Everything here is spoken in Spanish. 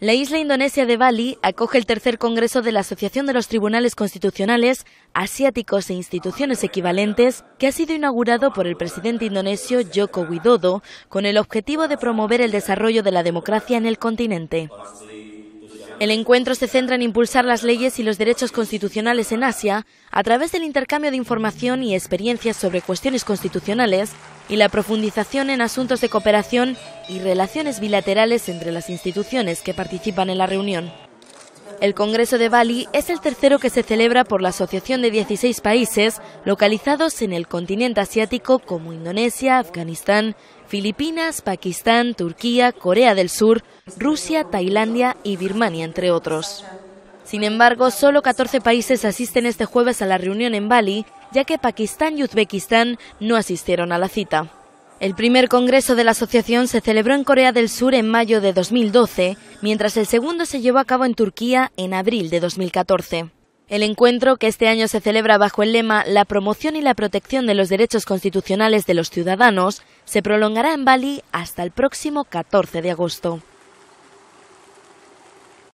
La isla indonesia de Bali acoge el tercer congreso de la Asociación de los Tribunales Constitucionales Asiáticos e Instituciones Equivalentes, que ha sido inaugurado por el presidente indonesio Joko Widodo con el objetivo de promover el desarrollo de la democracia en el continente. El encuentro se centra en impulsar las leyes y los derechos constitucionales en Asia a través del intercambio de información y experiencias sobre cuestiones constitucionales y la profundización en asuntos de cooperación y relaciones bilaterales entre las instituciones que participan en la reunión. El Congreso de Bali es el tercero que se celebra por la Asociación de 16 países localizados en el continente asiático como Indonesia, Afganistán, Filipinas, Pakistán, Turquía, Corea del Sur, Rusia, Tailandia y Birmania, entre otros. Sin embargo, solo 14 países asisten este jueves a la reunión en Bali ya que Pakistán y Uzbekistán no asistieron a la cita. El primer congreso de la asociación se celebró en Corea del Sur en mayo de 2012, mientras el segundo se llevó a cabo en Turquía en abril de 2014. El encuentro, que este año se celebra bajo el lema La promoción y la protección de los derechos constitucionales de los ciudadanos, se prolongará en Bali hasta el próximo 14 de agosto.